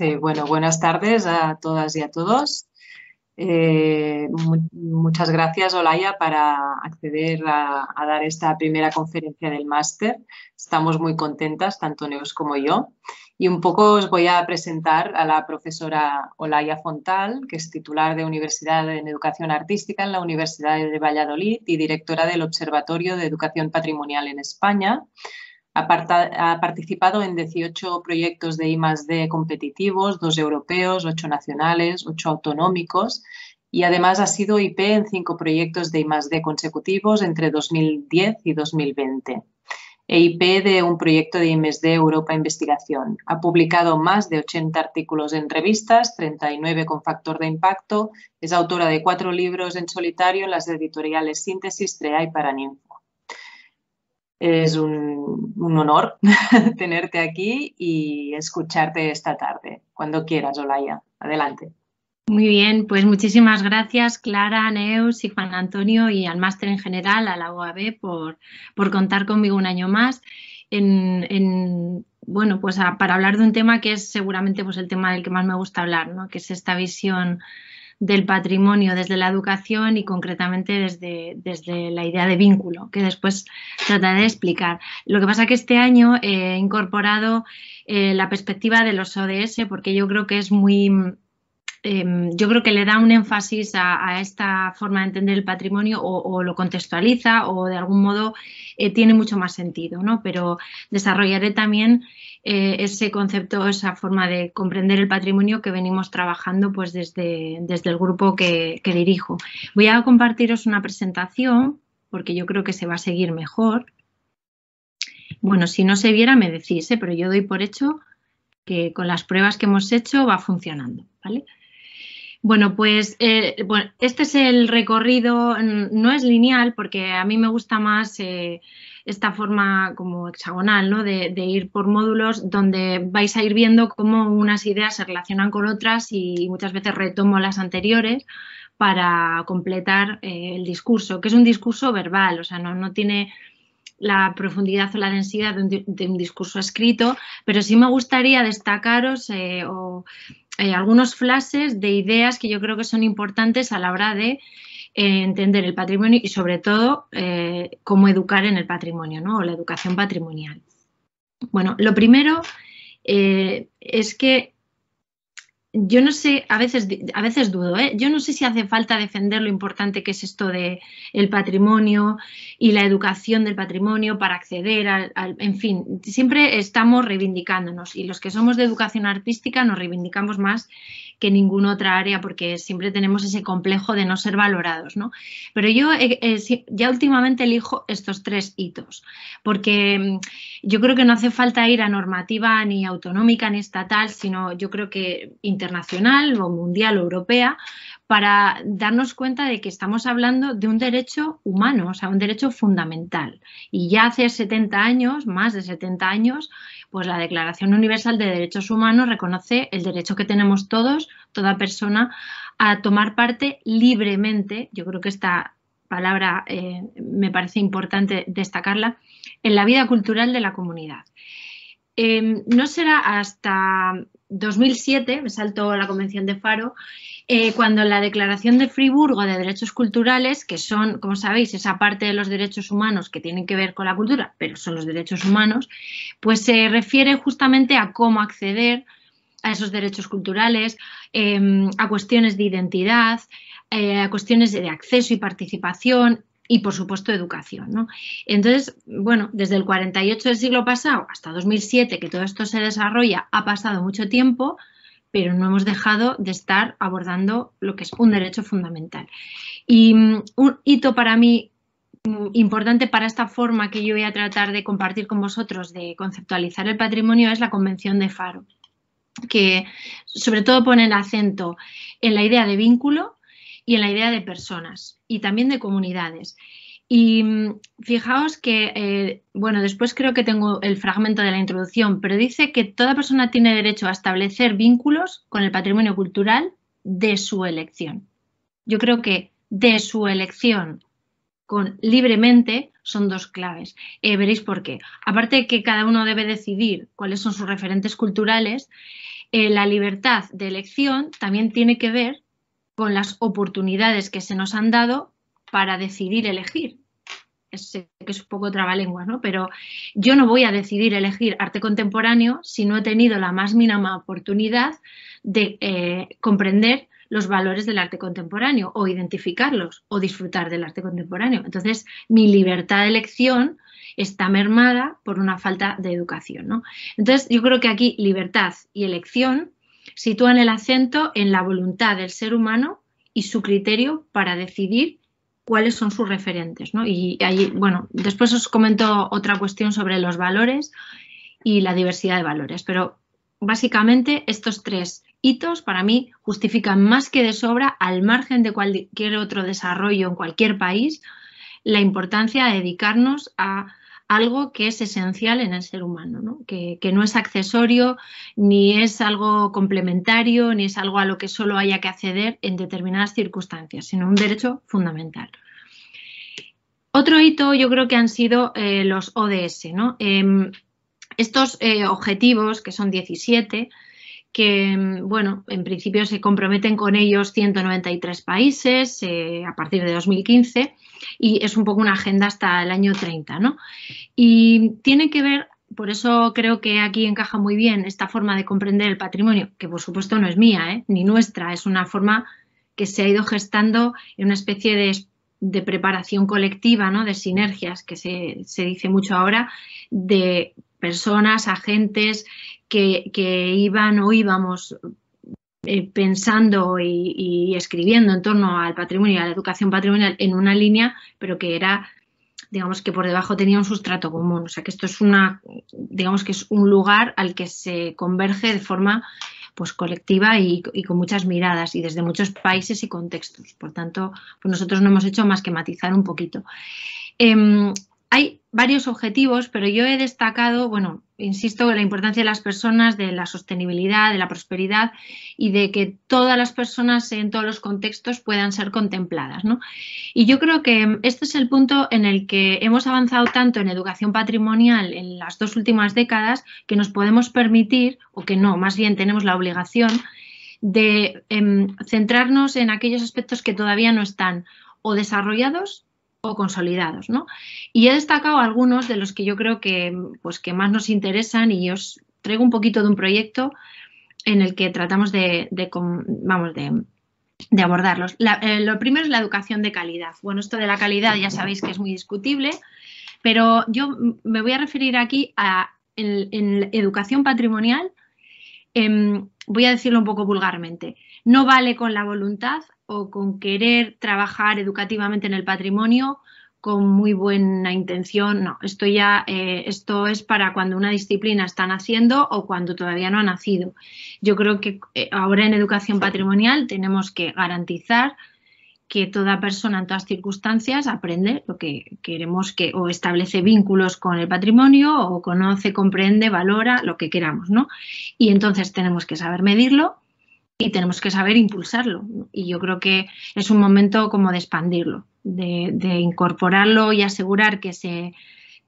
Este, bueno, buenas tardes a todas y a todos. Eh, muchas gracias, Olaya, para acceder a, a, dar esta primera conferencia del máster. Estamos muy contentas, tanto Neus como yo. Y un poco os voy a presentar a la profesora Olaya Fontal, que es titular de Universidad en Educación Artística en la Universidad de Valladolid y directora del Observatorio de Educación Patrimonial en España ha, participado en 18 proyectos de I+D competitivos, dos europeos, ocho nacionales, ocho autonómicos y además ha sido IP en cinco proyectos de I+D consecutivos entre 2010 y 2020. E IP de un proyecto de I+D Europa Investigación. Ha publicado más de 80 artículos en revistas, 39 con factor de impacto. Es autora de cuatro libros en solitario en las editoriales Síntesis, Trea y Paraninfo. Es un, honor tenerte aquí y escucharte esta tarde, cuando quieras, Olaya. Adelante. Muy bien, pues muchísimas gracias Clara, Neus y Juan Antonio y al máster en general, a la OAB, por, contar conmigo un año más. En, bueno, pues para hablar de un tema que es seguramente pues, el tema del que más me gusta hablar, ¿no? que es esta visión del patrimonio desde la educación y concretamente desde, desde la idea de vínculo, que después trataré de explicar. Lo que pasa es que este año he incorporado eh, la perspectiva de los ODS porque yo creo que es muy... Em, yo creo que le da un énfasis a, esta forma de entender el patrimonio o, lo contextualiza o de algún modo eh, tiene mucho más sentido, ¿no? Pero desarrollaré también eh, ese concepto, esa forma de comprender el patrimonio que venimos trabajando pues, desde, desde el grupo que, dirijo. Voy a compartiros una presentación porque yo creo que se va a seguir mejor. Bueno, si no se viera me decís, ¿eh? pero yo doy por hecho que con las pruebas que hemos hecho va funcionando, ¿vale? Bueno, pues eh, este es el recorrido, no es lineal porque a mí me gusta más esta forma como hexagonal, De, ir por módulos donde vais a ir viendo cómo unas ideas se relacionan con otras y muchas veces retomo las anteriores para completar eh, el discurso, que es un discurso verbal, o sea, no, tiene la profundidad o la densidad de un, discurso escrito, pero sí me gustaría destacaros eh, eh, algunos flashes de ideas que yo creo que son importantes a la hora de eh, entender el patrimonio y sobre todo eh, cómo educar en el patrimonio, ¿no? O la educación patrimonial. Bueno, lo primero eh, es que yo no sé, a veces, a veces dudo, yo no sé si hace falta defender lo importante que es esto de el patrimonio y la educación del patrimonio para acceder al, en fin, siempre estamos reivindicándonos y los que somos de educación artística nos reivindicamos más que ninguna otra área porque siempre tenemos ese complejo de no ser valorados, ¿no? Pero yo eh, eh, ya últimamente elijo estos tres hitos porque mm, yo creo que no hace falta ir a normativa ni autonómica ni estatal, sino yo creo que internacional o mundial o europea para darnos cuenta de que estamos hablando de un derecho humano, o sea, un derecho fundamental. Y ya hace 70 años, más de 70 años, pues la Declaración Universal de Derechos Humanos reconoce el derecho que tenemos todos, toda persona, a tomar parte libremente, yo creo que esta palabra eh, me parece importante destacarla, en la vida cultural de la comunidad. Em, no será hasta 2007, me salto la Convención de Faro, eh, cuando la Declaración de Friburgo de Derechos Culturales, que son, como sabéis, esa parte de los derechos humanos que tienen que ver con la cultura, pero son los derechos humanos, pues se refiere justamente a cómo acceder a esos derechos culturales, em, a cuestiones de identidad, eh, a cuestiones de acceso y participación, y por supuesto educación. ¿no? Entonces, bueno, desde el 48 del siglo pasado hasta 2007 que todo esto se desarrolla, ha pasado mucho tiempo, pero no hemos dejado de estar abordando lo que es un derecho fundamental. Y mm, un hito para mí mm, importante para esta forma que yo voy a tratar de compartir con vosotros de conceptualizar el patrimonio es la Convención de Faro, que sobre todo pone el acento en la idea de vínculo y en la idea de personas y también de comunidades. Y mm, fijaos que, eh, bueno, después creo que tengo el fragmento de la introducción, pero dice que toda persona tiene derecho a establecer vínculos con el patrimonio cultural de su elección. Yo creo que de su elección con libremente son dos claves. Eh, veréis por qué. Aparte de que cada uno debe decidir cuáles son sus referentes culturales, eh, la libertad de elección también tiene que ver con las oportunidades que se nos han dado para decidir elegir sé que es un poco trabalenguas, ¿no? Pero yo no voy a decidir elegir arte contemporáneo si no he tenido la más mínima oportunidad de eh, comprender los valores del arte contemporáneo o identificarlos o disfrutar del arte contemporáneo. Entonces, mi libertad de elección está mermada por una falta de educación. Entonces, yo creo que aquí libertad y elección sitúan el acento en la voluntad del ser humano y su criterio para decidir cuáles son sus referentes. ¿no? Y ahí, bueno, después os comento otra cuestión sobre los valores y la diversidad de valores, pero básicamente estos tres hitos para mí justifican más que de sobra, al margen de cualquier otro desarrollo en cualquier país, la importancia de dedicarnos a algo que es esencial en el ser humano, Que, no es accesorio, ni es algo complementario, ni es algo a lo que solo haya que acceder en determinadas circunstancias, sino un derecho fundamental. Otro hito yo creo que han sido eh, los ODS. Em, estos eh, objetivos, que son 17, que, mm, bueno, en principio se comprometen con ellos 193 países eh, a partir de 2015 y es un poco una agenda hasta el año 30, ¿no? Y tiene que ver, por eso creo que aquí encaja muy bien esta forma de comprender el patrimonio, que por supuesto no es mía, ¿eh? ni nuestra, es una forma que se ha ido gestando en una especie de, preparación colectiva, ¿no? de sinergias, que se, se dice mucho ahora, de personas, agentes que, iban o íbamos eh, pensando y, escribiendo en torno al patrimonio y a la educación patrimonial en una línea, pero que era, digamos que por debajo tenía un sustrato común. O sea que esto es una, digamos que es un lugar al que se converge de forma pues colectiva y, con muchas miradas y desde muchos países y contextos. Por tanto, pues, nosotros no hemos hecho más que matizar un poquito. Em, hay varios objetivos, pero yo he destacado, bueno, insisto, la importancia de las personas, de la sostenibilidad, de la prosperidad y de que todas las personas en todos los contextos puedan ser contempladas. ¿no? Y yo creo que este es el punto en el que hemos avanzado tanto en educación patrimonial en las dos últimas décadas que nos podemos permitir, o que no, más bien tenemos la obligación de em, centrarnos en aquellos aspectos que todavía no están o desarrollados o consolidados. ¿no? Y he destacado algunos de los que yo creo que, pues, que más nos interesan y os traigo un poquito de un proyecto en el que tratamos de, vamos, de, abordarlos. Eh, lo primero es la educación de calidad. Bueno, esto de la calidad ya sabéis que es muy discutible, pero yo me voy a referir aquí a en, educación patrimonial. Em, voy a decirlo un poco vulgarmente, no vale con la voluntad, o con querer trabajar educativamente en el patrimonio con muy buena intención. No, esto ya eh, esto es para cuando una disciplina está naciendo o cuando todavía no ha nacido. Yo creo que eh, ahora en educación patrimonial tenemos que garantizar que toda persona en todas circunstancias aprende lo que queremos que o establece vínculos con el patrimonio o conoce, comprende, valora lo que queramos, ¿no? Y entonces tenemos que saber medirlo y tenemos que saber impulsarlo. Y yo creo que es un momento como de expandirlo, de, incorporarlo y asegurar que se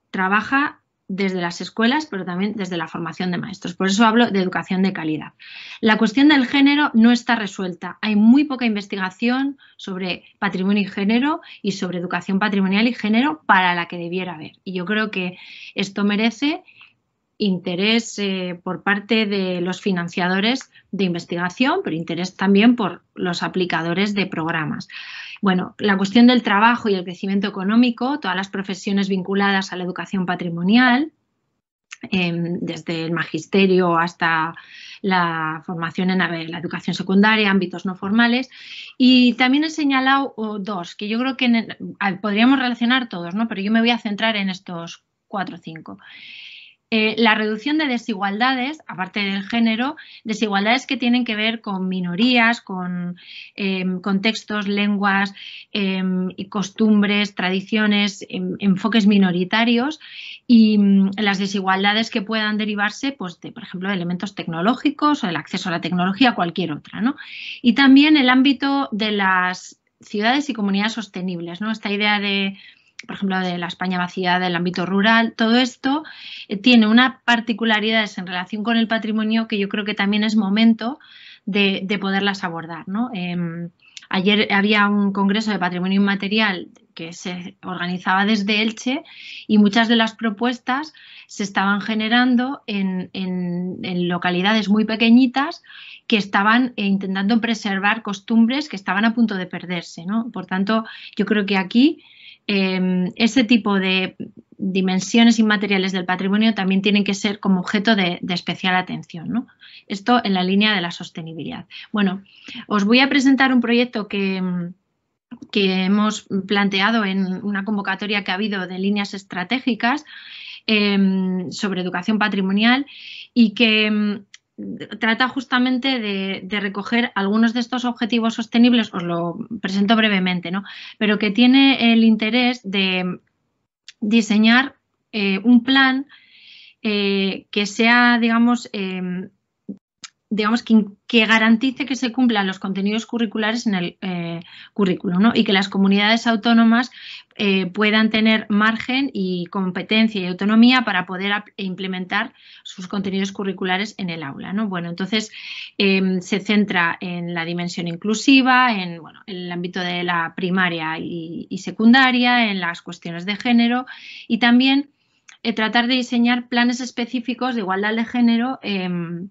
trabaja desde las escuelas, pero también desde la formación de maestros. Por eso hablo de educación de calidad. La cuestión del género no está resuelta. Hay muy poca investigación sobre patrimonio y género y sobre educación patrimonial y género para la que debiera haber. Y yo creo que esto merece interés eh, por parte de los financiadores de investigación, pero interés también por los aplicadores de programas. Bueno, la cuestión del trabajo y el crecimiento económico, todas las profesiones vinculadas a la educación patrimonial, em, desde el magisterio hasta la formación en la educación secundaria, ámbitos no formales. Y también he señalado dos, que yo creo que podríamos relacionar todos, ¿no? pero yo me voy a centrar en estos cuatro o cinco. Eh, la reducción de desigualdades, aparte del género, desigualdades que tienen que ver con minorías, con em, contextos, lenguas, em, y costumbres, tradiciones, em, enfoques minoritarios y mm, las desigualdades que puedan derivarse, pues, de, por ejemplo, de elementos tecnológicos o el acceso a la tecnología, cualquier otra. Y también el ámbito de las ciudades y comunidades sostenibles, ¿no? Esta idea de por ejemplo, de la España vacía, del ámbito rural, todo esto eh, tiene una particularidad en relación con el patrimonio que yo creo que también es momento de, poderlas abordar. Em, ayer había un congreso de patrimonio inmaterial que se organizaba desde Elche y muchas de las propuestas se estaban generando en, localidades muy pequeñitas que estaban eh, intentando preservar costumbres que estaban a punto de perderse. ¿no? Por tanto, yo creo que aquí Em, ese tipo de dimensiones inmateriales del patrimonio también tienen que ser como objeto de, especial atención. ¿no? Esto en la línea de la sostenibilidad. Bueno, os voy a presentar un proyecto que, hemos planteado en una convocatoria que ha habido de líneas estratégicas em, sobre educación patrimonial y que em, trata justamente de, recoger algunos de estos objetivos sostenibles, os lo presento brevemente, ¿no? pero que tiene el interés de diseñar eh, un plan eh, que sea, digamos, em, digamos, que, garantice que se cumplan los contenidos curriculares en el eh, currículo y que las comunidades autónomas eh, puedan tener margen y competencia y autonomía para poder implementar sus contenidos curriculares en el aula. Bueno, entonces em, se centra en la dimensión inclusiva, en, el ámbito de la primaria y secundaria, en las cuestiones de género y también eh, tratar de diseñar planes específicos de igualdad de género em,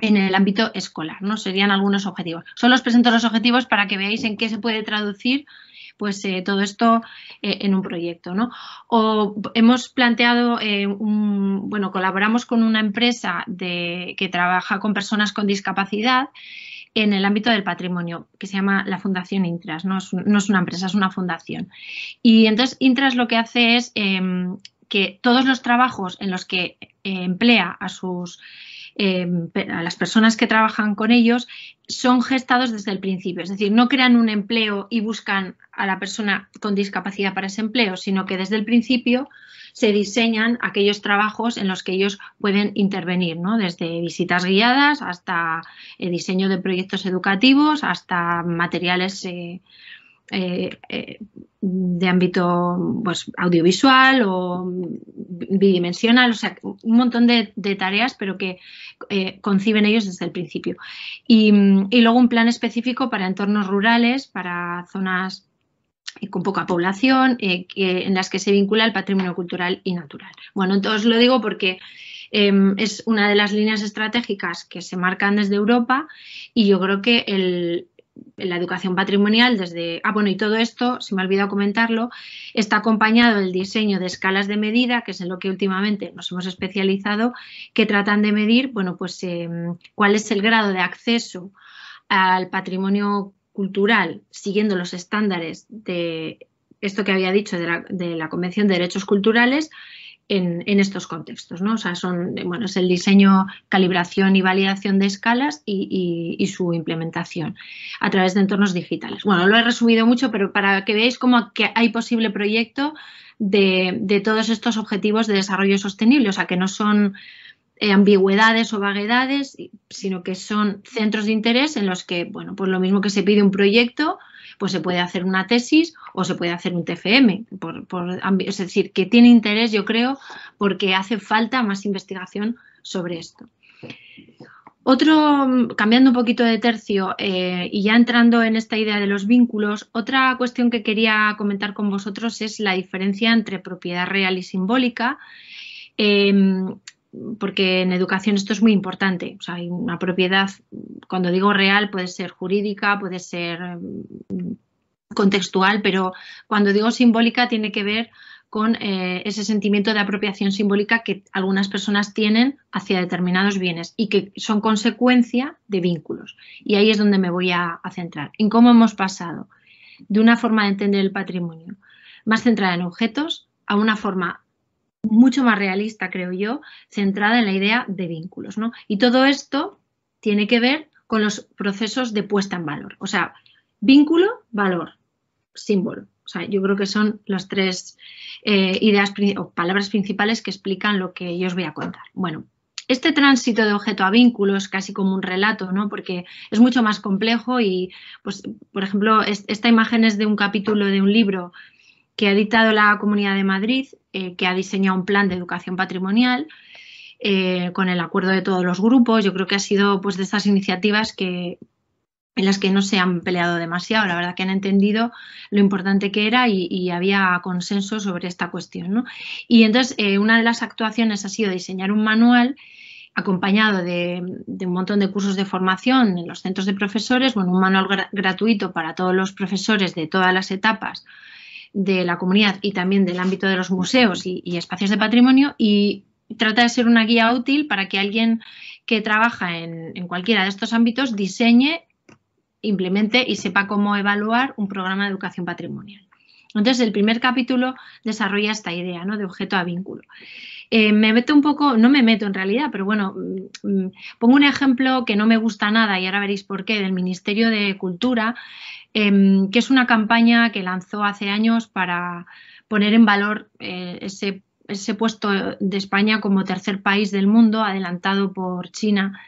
en el ámbito escolar, ¿no? Serían algunos objetivos. Solo os presento los objetivos para que veáis en qué se puede traducir pues eh, todo esto eh, en un proyecto, ¿no? O hemos planteado, eh, un, bueno, colaboramos con una empresa que trabaja con personas con discapacidad en el ámbito del patrimonio, que se llama la Fundación Intras, no no es una empresa, es una fundación. Y entonces Intras lo que hace es em, que todos los trabajos en los que emplea a sus eh, a las personas que trabajan con ellos son gestados desde el principio, es decir, no crean un empleo y buscan a la persona con discapacidad para ese empleo, sino que desde el principio se diseñan aquellos trabajos en los que ellos pueden intervenir, desde visitas guiadas hasta el eh, diseño de proyectos educativos, hasta materiales eh, eh, eh, de ámbito pues, audiovisual o bidimensional, o sea, un montón de, tareas, pero que eh, conciben ellos desde el principio. Y, luego un plan específico para entornos rurales, para zonas con poca población, en las que se vincula el patrimonio cultural y natural. Bueno, entonces lo digo porque em, es una de las líneas estratégicas que se marcan desde Europa y yo creo que el, la educación patrimonial desde... Ah, bueno, y todo esto, se me ha olvidado comentarlo, está acompañado del diseño de escalas de medida, que es en lo que últimamente nos hemos especializado, que tratan de medir, bueno, pues em, cuál es el grado de acceso al patrimonio cultural siguiendo los estándares de esto que había dicho de la, de la Convención de Derechos Culturales en, estos contextos, ¿no? O sea, son, bueno, es el diseño, calibración y validación de escalas y, su implementación a través de entornos digitales. Bueno, lo he resumido mucho, pero para que veáis cómo hay posible proyecto de, de, todos estos objetivos de desarrollo sostenible, o sea, que no son eh, ambigüedades o vaguedades, sino que son centros de interés en los que, bueno, pues lo mismo que se pide un proyecto, pues se puede hacer una tesis o se puede hacer un TFM. es decir, que tiene interés, yo creo, porque hace falta más investigación sobre esto. Otro, cambiando un poquito de tercio eh, y ya entrando en esta idea de los vínculos, otra cuestión que quería comentar con vosotros es la diferencia entre propiedad real y simbólica. Em, porque en educación esto es muy importante. hay una propiedad, cuando digo real, puede ser jurídica, puede ser mm, contextual, pero cuando digo simbólica tiene que ver con eh, ese sentimiento de apropiación simbólica que algunas personas tienen hacia determinados bienes y que son consecuencia de vínculos. Y ahí es donde me voy a centrar, en cómo hemos pasado de una forma de entender el patrimonio más centrada en objetos a una forma mucho más realista, creo yo, centrada en la idea de vínculos. ¿no? Y todo esto tiene que ver con los procesos de puesta en valor. O sea, vínculo, valor, símbolo. O sea, yo creo que son las tres eh, ideas o palabras principales que explican lo que yo os voy a contar. Bueno, este tránsito de objeto a vínculo es casi como un relato, ¿no? Porque es mucho más complejo y, pues, por ejemplo, esta imagen es de un capítulo de un libro que ha dictado la Comunidad de Madrid, eh, que ha diseñado un plan de educación patrimonial eh, con el acuerdo de todos los grupos. Yo creo que ha sido pues, de estas iniciativas que, en las que no se han peleado demasiado. La verdad que han entendido lo importante que era y, había consenso sobre esta cuestión. Y entonces eh, una de las actuaciones ha sido diseñar un manual acompañado de, un montón de cursos de formación en los centros de profesores, bueno, un manual gratuito para todos los profesores de todas las etapas de la comunidad y también del ámbito de los museos y, espacios de patrimonio y trata de ser una guía útil para que alguien que trabaja en, cualquiera de estos ámbitos diseñe, implemente y sepa cómo evaluar un programa de educación patrimonial. Entonces, el primer capítulo desarrolla esta idea ¿no? de objeto a vínculo. Eh, me meto un poco, no me meto en realidad, pero bueno, mm, mm, pongo un ejemplo que no me gusta nada y ahora veréis por qué, del Ministerio de Cultura, Em, que es una campaña que lanzó hace años para poner en valor eh, ese, puesto de España como tercer país del mundo, adelantado por China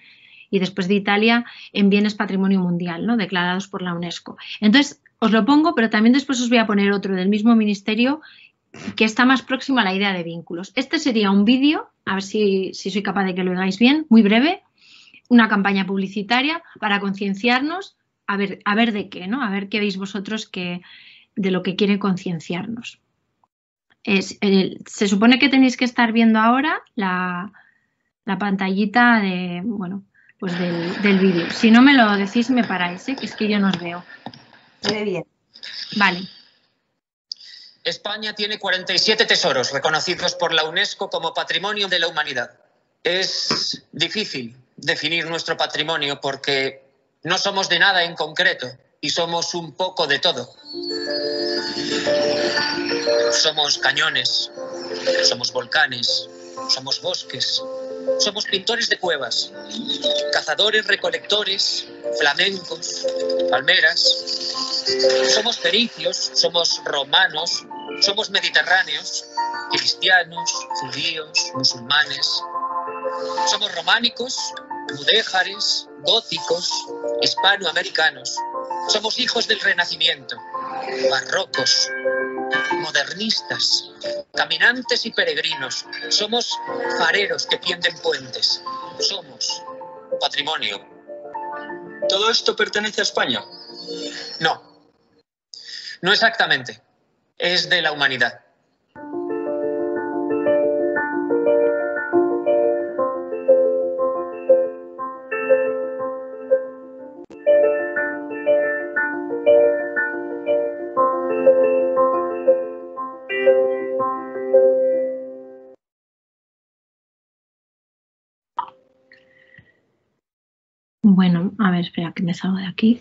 y después de Italia, en bienes patrimonio mundial, ¿no? declarados por la UNESCO. Entonces, os lo pongo, pero también después os voy a poner otro del mismo ministerio que está más próximo a la idea de vínculos. Este sería un vídeo, a ver si, soy capaz de que lo hagáis bien, muy breve, una campaña publicitaria para concienciarnos a ver, a ver de qué, ¿no? A ver qué veis vosotros que, de lo que quiere concienciarnos. se supone que tenéis que estar viendo ahora la, la pantallita de, bueno, pues del, del vídeo. Si no me lo decís, me paráis, ¿eh? que es que yo no os veo. bien. Vale. España tiene 47 tesoros reconocidos por la UNESCO como Patrimonio de la Humanidad. Es difícil definir nuestro patrimonio porque no somos de nada en concreto y somos un poco de todo. Somos cañones, somos volcanes, somos bosques, somos pintores de cuevas, cazadores, recolectores, flamencos, palmeras. Somos pericios, somos romanos, somos mediterráneos, cristianos, judíos, musulmanes. Somos románicos, mudéjares, góticos, hispanoamericanos, somos hijos del Renacimiento, barrocos, modernistas, caminantes y peregrinos, somos fareros que tienden puentes, somos patrimonio. ¿Todo esto pertenece a España? No, no exactamente, es de la humanidad. ver, espera, que me salgo de aquí.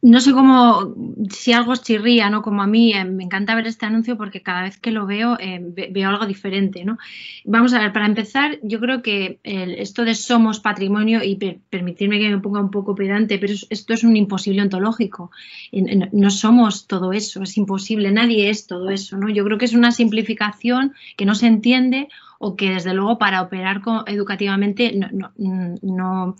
No sé cómo, si algo chirría, ¿no? Como a mí, eh, me encanta ver este anuncio porque cada vez que lo veo, eh, veo algo diferente, ¿no? Vamos a ver, para empezar, yo creo que esto de somos patrimonio, y permitirme que me ponga un poco pedante, pero esto es un imposible ontológico. No, no somos todo eso, es imposible, nadie es todo eso, ¿no? Yo creo que es una simplificación que no se entiende o que desde luego para operar educativamente no, mm,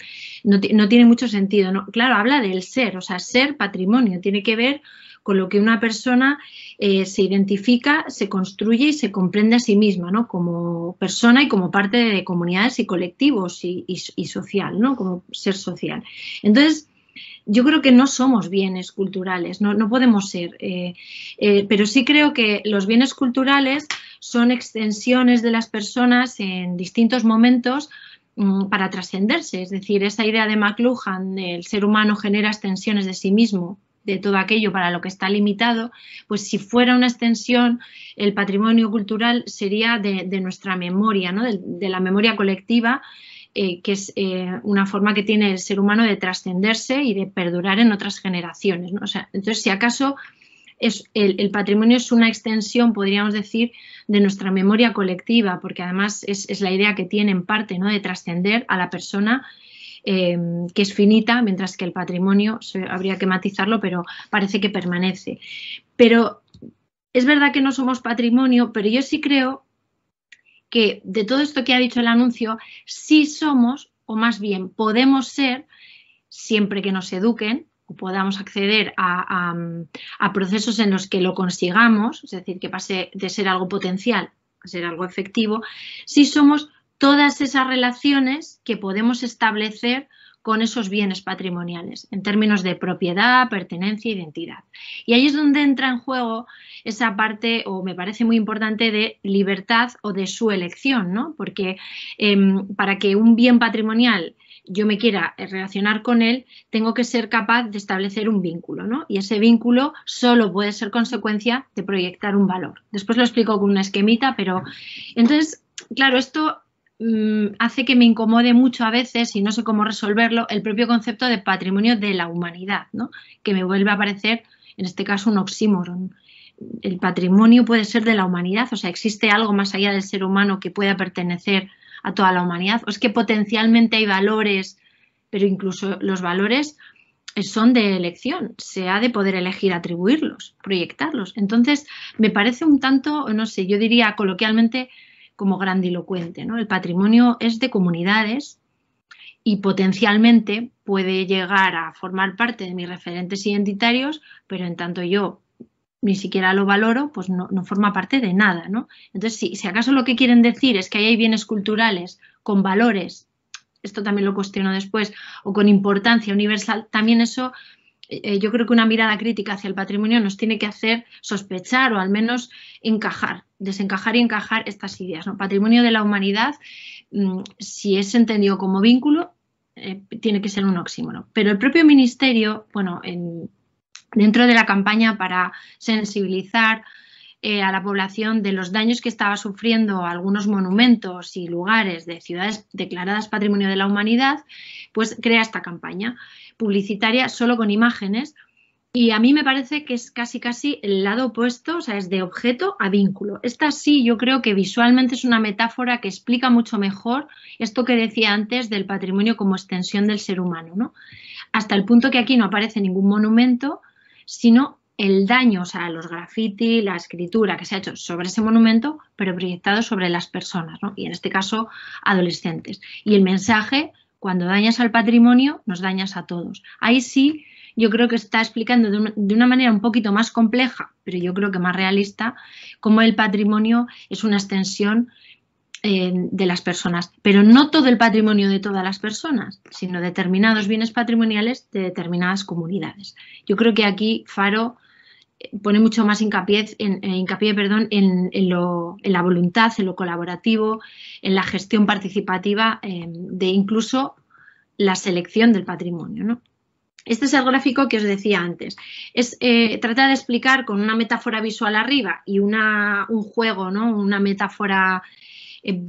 no, tiene mucho sentido. Claro, habla del ser, o sea, ser patrimonio, tiene que ver con lo que una persona eh, se identifica, se construye y se comprende a sí misma, ¿no? Como persona y como parte de comunidades y colectivos y, y social, ¿no? Como ser social. Entonces, yo creo que no somos bienes culturales, no, podemos ser, eh, eh, pero sí creo que los bienes culturales son extensiones de las personas en distintos momentos mm, para trascenderse, es decir, esa idea de McLuhan, el ser humano genera extensiones de sí mismo, de todo aquello para lo que está limitado, pues si fuera una extensión, el patrimonio cultural sería de, nuestra memoria, de, la memoria colectiva eh, que es eh, una forma que tiene el ser humano de trascenderse y de perdurar en otras generaciones. entonces, si acaso es, el, patrimonio es una extensión, podríamos decir, de nuestra memoria colectiva, porque además es, la idea que tiene en parte ¿no? de trascender a la persona eh, que es finita, mientras que el patrimonio se, habría que matizarlo, pero parece que permanece. Pero es verdad que no somos patrimonio, pero yo sí creo que de todo esto que ha dicho el anuncio, sí somos, o más bien podemos ser, siempre que nos eduquen, o podamos acceder a, procesos en los que lo consigamos, es decir, que pase de ser algo potencial a ser algo efectivo, sí somos todas esas relaciones que podemos establecer con esos bienes patrimoniales en términos de propiedad, pertenencia identidad. Y ahí es donde entra en juego esa parte, o me parece muy importante, de libertad o de su elección, ¿no? Porque em, para que un bien patrimonial yo me quiera eh, relacionar con él, tengo que ser capaz de establecer un vínculo, ¿no? Y ese vínculo solo puede ser consecuencia de proyectar un valor. Después lo explico con una esquemita, pero entonces, claro, esto Mm, hace que me incomode mucho a veces y no sé cómo resolverlo el propio concepto de patrimonio de la humanidad, que me vuelve a parecer, en este caso, un oxímoron. El patrimonio puede ser de la humanidad, o sea, existe algo más allá del ser humano que pueda pertenecer a toda la humanidad, o es que potencialmente hay valores, pero incluso los valores eh, son de elección, se ha de poder elegir atribuirlos, proyectarlos. Entonces, me parece un tanto, no sé, yo diría coloquialmente, como grandilocuente. ¿no? El patrimonio es de comunidades y potencialmente puede llegar a formar parte de mis referentes identitarios, pero en tanto yo ni siquiera lo valoro, pues no, forma parte de nada. ¿no? Entonces, si, acaso lo que quieren decir es que hay bienes culturales con valores, esto también lo cuestiono después, o con importancia universal, también eso eh, yo creo que una mirada crítica hacia el patrimonio nos tiene que hacer sospechar o al menos encajar, desencajar y encajar estas ideas. ¿no? Patrimonio de la humanidad, mm, si es entendido como vínculo, eh, tiene que ser un oxímono. Pero el propio ministerio, bueno, dentro de la campaña para sensibilizar eh, a la población de los daños que estaba sufriendo algunos monumentos y lugares de ciudades declaradas Patrimonio de la Humanidad, pues crea esta campaña publicitaria solo con imágenes. Y a mí me parece que es casi casi el lado opuesto, o sea, es de objeto a vínculo. Esta sí, yo creo que visualmente es una metáfora que explica mucho mejor esto que decía antes del patrimonio como extensión del ser humano, ¿no? Hasta el punto que aquí no aparece ningún monumento, sino el daño, o sea, los graffiti, la escritura que se ha hecho sobre ese monumento, pero proyectado sobre las personas, y en este caso adolescentes. Y el mensaje, cuando dañas al patrimonio, nos dañas a todos. Ahí sí, yo creo que está explicando de una manera un poquito más compleja, pero yo creo que más realista, cómo el patrimonio es una extensión eh, de las personas, pero no todo el patrimonio de todas las personas, sino determinados bienes patrimoniales de determinadas comunidades. Yo creo que aquí Faro eh, pone mucho más hincapié, en, eh, hincapié perdón, en, en, la voluntad, en lo colaborativo, en la gestión participativa de incluso la selección del patrimonio. Este es el gráfico que os decía antes. Es, trata de explicar con una metáfora visual arriba y una, un juego, ¿no? una metáfora eh,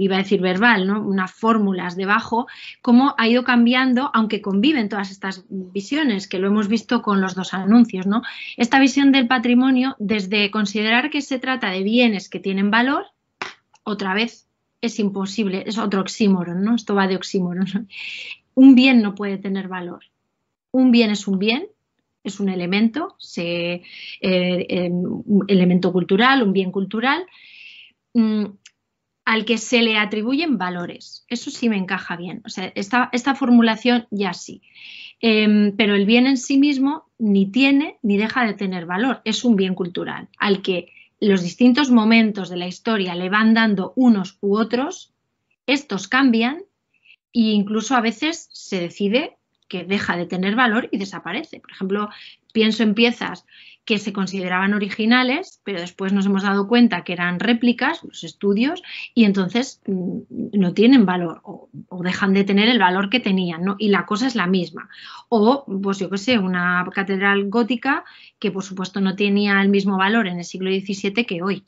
iba a decir verbal, unas fórmulas debajo, cómo ha ido cambiando, aunque conviven todas estas visiones, que lo hemos visto con los dos anuncios. ¿no? Esta visión del patrimonio, desde considerar que se trata de bienes que tienen valor, otra vez es imposible, es otro oxímoron, ¿no? Esto va de oxímoron. Un bien no puede tener valor. Un bien es un bien, es un elemento, eh, eh, un elemento cultural, un bien cultural. Mm, al que se le atribuyen valores. Eso sí me encaja bien. O sea, esta, formulación ya sí. Em, pero el bien en sí mismo ni tiene ni deja de tener valor. Es un bien cultural al que los distintos momentos de la historia le van dando unos u otros. Estos cambian e incluso a veces se decide que deja de tener valor y desaparece. Por ejemplo, pienso en piezas que se consideraban originales, pero después nos hemos dado cuenta que eran réplicas, los estudios, y entonces mm, no tienen valor o, dejan de tener el valor que tenían, Y la cosa es la misma. O, pues yo qué sé, una catedral gótica que por supuesto no tenía el mismo valor en el siglo XVII que hoy,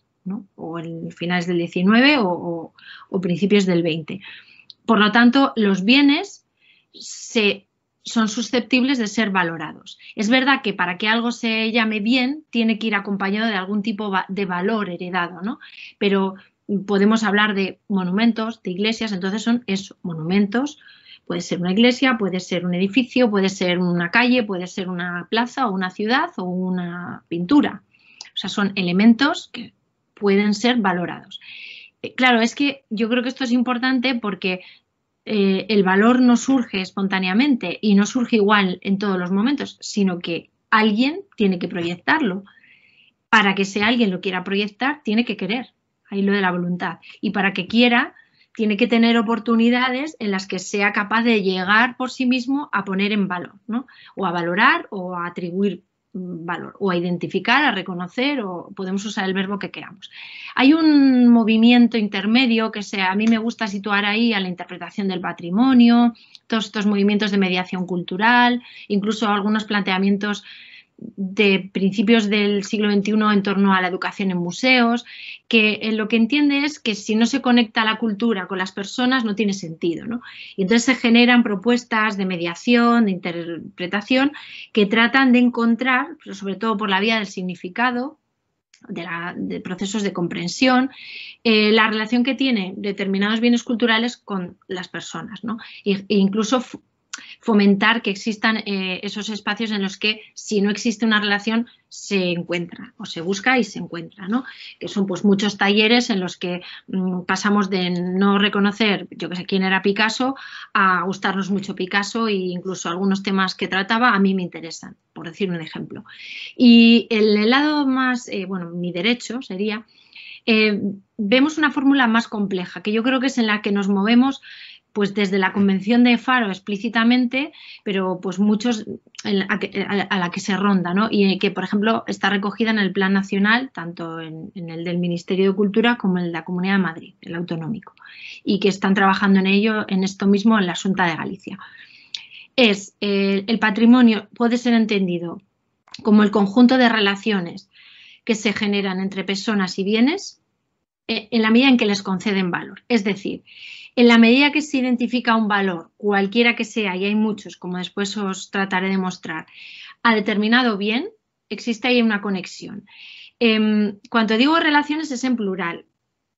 O en finales del XIX o, o principios del XX. Por lo tanto, los bienes se son susceptibles de ser valorados. Es verdad que para que algo se llame bien tiene que ir acompañado de algún tipo de valor heredado, ¿no? Pero podemos hablar de monumentos, de iglesias, entonces son esos monumentos, puede ser una iglesia, puede ser un edificio, puede ser una calle, puede ser una plaza o una ciudad o una pintura. O sea, son elementos que pueden ser valorados. Eh, claro, es que yo creo que esto es importante porque eh, el valor no surge espontáneamente y no surge igual en todos los momentos, sino que alguien tiene que proyectarlo. Para que sea alguien lo quiera proyectar, tiene que querer. Ahí lo de la voluntad. Y para que quiera, tiene que tener oportunidades en las que sea capaz de llegar por sí mismo a poner en valor, O a valorar o a atribuir Mm, valor o a identificar, a reconocer o podemos usar el verbo que queramos. Hay un movimiento intermedio que a mí me gusta situar ahí a la interpretación del patrimonio, todos estos movimientos de mediación cultural, incluso algunos planteamientos de principios del siglo XXI en torno a la educación en museos, que eh, lo que entiende es que si no se conecta la cultura con las personas no tiene sentido. Y entonces se generan propuestas de mediación, de interpretación, que tratan de encontrar, sobre todo por la vía del significado, de, procesos de comprensión, eh, la relación que tienen determinados bienes culturales con las personas, ¿no? e incluso fomentar que existan eh, esos espacios en los que si no existe una relación se encuentra o se busca y se encuentra, ¿no? Que son pues muchos talleres en los que mm, pasamos de no reconocer, yo que sé quién era Picasso, a gustarnos mucho Picasso e incluso algunos temas que trataba a mí me interesan, por decir un ejemplo. Y el, lado más, eh, bueno, mi derecho sería, eh, vemos una fórmula más compleja, que yo creo que es en la que nos movemos pues desde la Convención de Faro explícitamente, pero pues muchos a, la que se ronda, ¿no? Y eh, que, por ejemplo, está recogida en el Plan Nacional, tanto en, el del Ministerio de Cultura como en la Comunidad de Madrid, el autonómico, y que están trabajando en ello, en esto mismo, en la asunta de Galicia. Es, eh, el patrimonio puede ser entendido como el conjunto de relaciones que se generan entre personas y bienes eh, en la medida en que les conceden valor. Es decir, en la medida que se identifica un valor, cualquiera que sea, y hay muchos, como después os trataré de mostrar, a determinado bien, existe ahí una conexión. Em, cuando digo relaciones es en plural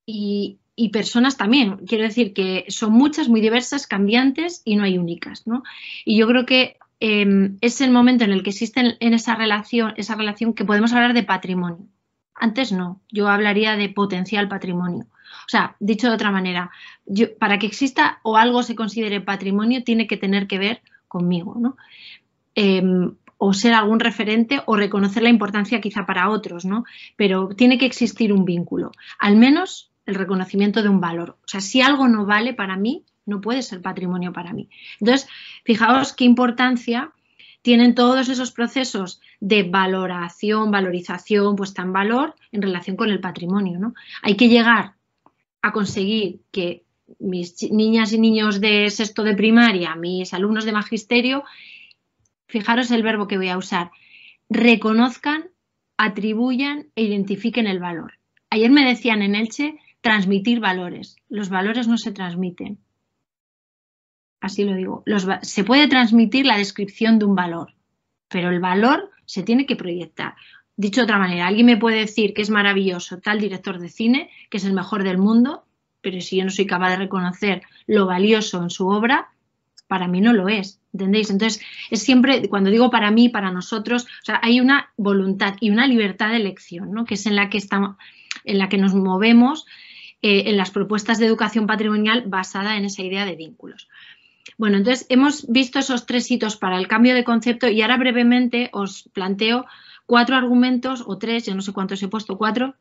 y, personas también. Quiero decir que son muchas, muy diversas, cambiantes y no hay únicas. ¿no? Y yo creo que em, es el momento en el que existe en esa relación, esa relación que podemos hablar de patrimonio. Antes no, yo hablaría de potencial patrimonio. O sea, dicho de otra manera, para que exista o algo se considere patrimonio tiene que tener que ver conmigo, ¿no? Em, o ser algún referente o reconocer la importancia quizá para otros, ¿no? Pero tiene que existir un vínculo, al menos el reconocimiento de un valor. O sea, si algo no vale para mí, no puede ser patrimonio para mí. Entonces, fijaos qué importancia tienen todos esos procesos de valoración, valorización, puesta en valor en relación con el patrimonio. ¿no? Hay que llegar a conseguir que mis niñas y niños de sexto de primaria, mis alumnos de magisterio, fijaros el verbo que voy a usar, reconozcan, atribuyan e identifiquen el valor. Ayer me decían en Elche transmitir valores. Los valores no se transmiten, así lo digo, se puede transmitir la descripción de un valor, pero el valor se tiene que proyectar. Dicho de otra manera, alguien me puede decir que es maravilloso tal director de cine, que es el mejor del mundo, pero si yo no soy capaz de reconocer lo valioso en su obra, para mí no lo es, ¿entendéis? Entonces, es siempre, cuando digo para mí, para nosotros, o sea, hay una voluntad y una libertad de elección, ¿no? Que es en la que, estamos, en la que nos movemos eh, en las propuestas de educación patrimonial basada en esa idea de vínculos. Bueno, entonces hemos visto esos tres hitos para el cambio de concepto y ahora brevemente os planteo cuatro argumentos o tres, yo no sé cuántos he puesto, cuatro,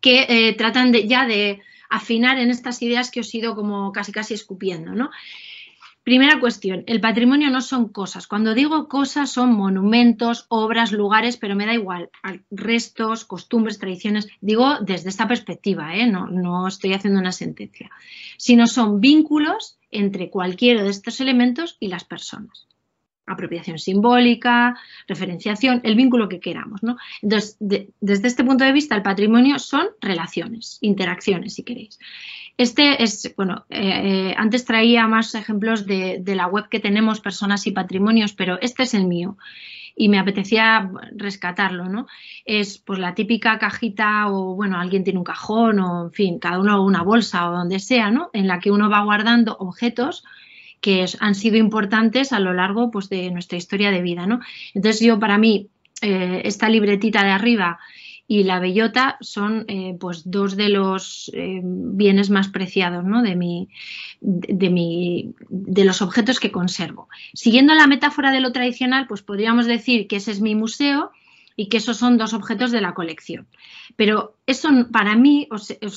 que eh, tratan ya de afinar en estas ideas que os he ido como casi casi escupiendo, ¿no? Primera cuestión, el patrimonio no son cosas. Cuando digo cosas son monumentos, obras, lugares, pero me da igual, restos, costumbres, tradiciones. Digo desde esta perspectiva, ¿eh? no, no estoy haciendo una sentencia. Sino son vínculos entre cualquiera de estos elementos y las personas. Apropiación simbólica, referenciación, el vínculo que queramos. Entonces, desde este punto de vista, el patrimonio son relaciones, interacciones, si queréis. Este es, bueno, eh, eh, antes traía más ejemplos de, de la web que tenemos, personas y patrimonios, pero este es el mío y me apetecía rescatarlo, ¿no? Es pues la típica cajita o, bueno, alguien tiene un cajón o, en fin, cada uno una bolsa o donde sea, ¿no? En la que uno va guardando objetos que han sido importantes a lo largo pues, de nuestra historia de vida. ¿no? Entonces yo para mí eh, esta libretita de arriba y la bellota son eh, pues dos de los eh, bienes más preciados ¿no? de, mi, de, mi, de los objetos que conservo. Siguiendo la metáfora de lo tradicional, pues podríamos decir que ese es mi museo y que esos son dos objetos de la colección. Pero eso para mí,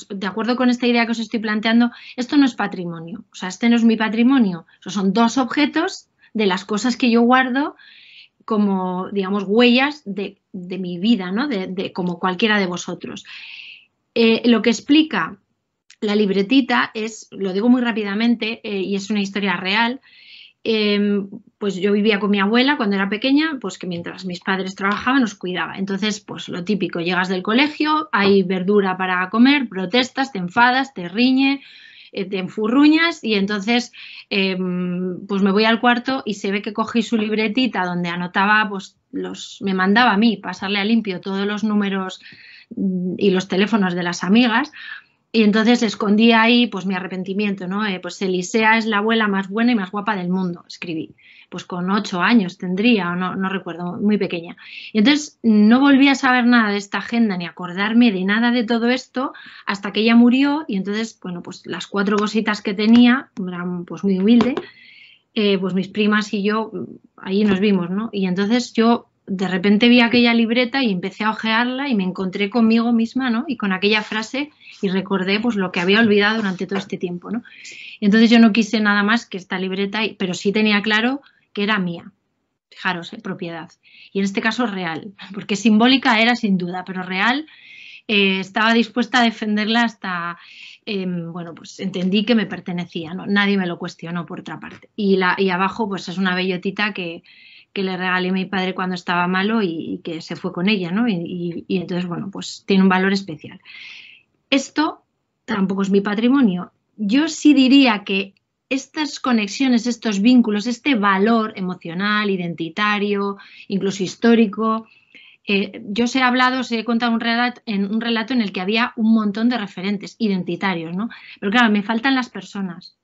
de acuerdo con esta idea que os estoy planteando, esto no es patrimonio. O sea, este no es mi patrimonio. son dos objetos de las cosas que yo guardo como, digamos, huellas de, mi vida, ¿no? De, como cualquiera de vosotros. Eh, lo que explica la libretita es, lo digo muy rápidamente, eh, y es una historia real. Em, pues yo vivía con mi abuela cuando era pequeña, pues que mientras mis padres trabajaban nos cuidaba. Entonces, pues lo típico, llegas del colegio, hay verdura para comer, protestas, te enfadas, te riñe, en eh, furruñas enfurruñas y entonces em, pues me voy al cuarto y se ve que cogí su libretita donde anotaba, pues los, me mandaba a mí pasarle a limpio todos los números mm, y los teléfonos de las amigas y entonces escondía ahí pues mi arrepentimiento, ¿no? Eh, pues Elisea es la abuela más buena y más guapa del mundo, escribí. Pues con ocho años tendría, o no, no recuerdo, muy pequeña. Y entonces no volví a saber nada de esta agenda ni acordarme de nada de todo esto hasta que ella murió y entonces, bueno, pues las cuatro cositas que tenía, eran pues muy humilde, eh, pues mis primas y yo mm, ahí nos vimos, ¿no? Y entonces yo de repente vi aquella libreta y empecé a ojearla y me encontré conmigo misma, ¿no? Y con aquella frase y recordé pues, lo que había olvidado durante todo este tiempo, Entonces yo no quise nada más que esta libreta, pero sí tenía claro que era mía. Fijaros, ¿eh? propiedad. Y en este caso real, porque simbólica era sin duda, pero real eh, estaba dispuesta a defenderla hasta, em, bueno, pues entendí que me pertenecía, ¿no? Nadie me lo cuestionó por otra parte. Y, la, y abajo pues es una bellotita que, que le regalé a mi padre cuando estaba malo y, que se fue con ella, ¿no? Y, entonces, bueno, pues tiene un valor especial. Esto tampoco es mi patrimonio. Yo sí diría que estas conexiones, estos vínculos, este valor emocional, identitario, incluso histórico, eh, yo os he hablado, os he contado un relato, en un relato en el que había un montón de referentes identitarios, ¿no? Pero claro, me faltan las personas.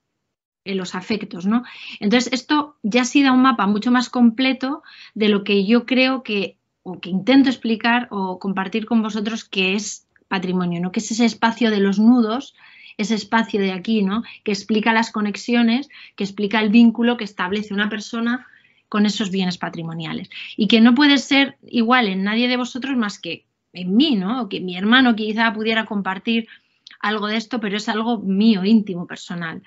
Eh, los afectos, ¿no? Entonces, esto ya ha sido un mapa mucho más completo de lo que yo creo que, o que intento explicar o compartir con vosotros que es patrimonio, ¿no? Que es ese espacio de los nudos, ese espacio de aquí, ¿no? Que explica las conexiones, que explica el vínculo que establece una persona con esos bienes patrimoniales. Y que no puede ser igual en nadie de vosotros más que en mí, ¿no? O que mi hermano quizá pudiera compartir algo de esto, pero es algo mío, íntimo, personal